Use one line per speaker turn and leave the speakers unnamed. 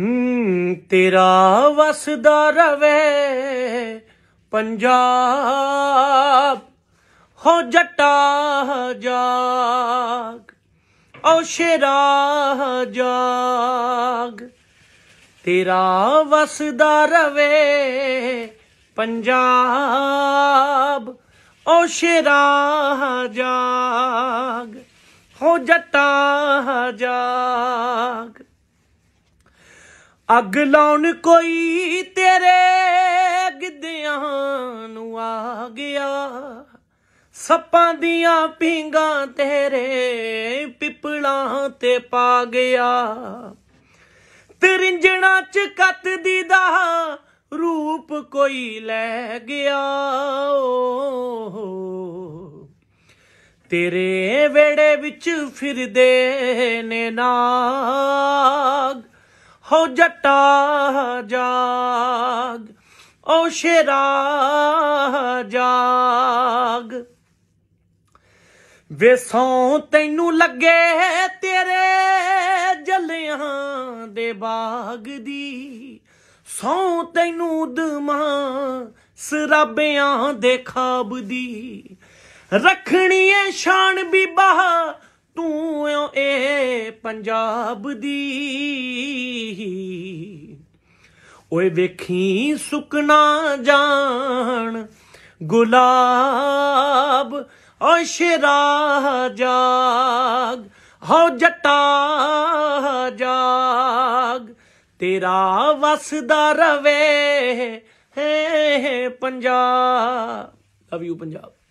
ਹੂੰ ਤੇਰਾ ਵਸਦਾ ਰਵੇ ਪੰਜਾਬ ਹੋ ਜੱਟਾ ਜਾਗ ਓ ਸ਼ੇਰਾ ਜਾਗ ਤੇਰਾ ਵਸਦਾ ਰਵੇ ਪੰਜਾਬ ਓ ਸ਼ੇਰਾ ਜਾਗ ਹੋ ਜੱਟਾ ਜਾਗ ਅੱਗ ਲਾਉਣ ਕੋਈ ਤੇਰੇ ਗਿੱਧਿਆਂ ਨੂੰ ਆ ਗਿਆ ਸੱਪਾਂ ਦੀਆਂ ਪਿੰਗਾਂ ਤੇਰੇ ਪਿਪਲਾਂ ਤੇ ਪਾ ਗਿਆ ਤਰਿੰਜਣਾ ਚ ਦੀ ਦਾ ਰੂਪ ਕੋਈ ਲੈ ਗਿਆ ਤੇਰੇ ਵੇੜੇ ਵਿੱਚ ਫਿਰਦੇ ਨੇ ਨਾਗ ਹੋ ਜਟਾ ਜਾਗ ਓ ਸ਼ੇਰਾ ਜਾਗ ਵੇ ਸੌ ਤੈਨੂੰ ਲੱਗੇ ਤੇਰੇ ਜਲਿਆਂ ਦੇ ਬਾਗ ਦੀ ਸੌ ਤੈਨੂੰ ਦਮਾ ਸਰਾਬਿਆਂ ਦੇ ਖਾਬ ਦੀ ਰੱਖਣੀ ਏ ਸ਼ਾਨ ਬੀਬਾ ਤੂੰ ਏ ਪੰਜਾਬ ਦੀ ਓਏ ਵੇਖੀ ਸੁਕਣਾ ਜਾਣ ਗੁਲਾਬ ਓ ਸ਼ਰਾ ਜਾਗ ਹਉ ਜਟਾ ਜਾਗ ਤੇਰਾ ਵਸਦਾ ਰਵੇ ਹੇ ਪੰਜਾਬ ਲਵ ਯੂ ਪੰਜਾਬ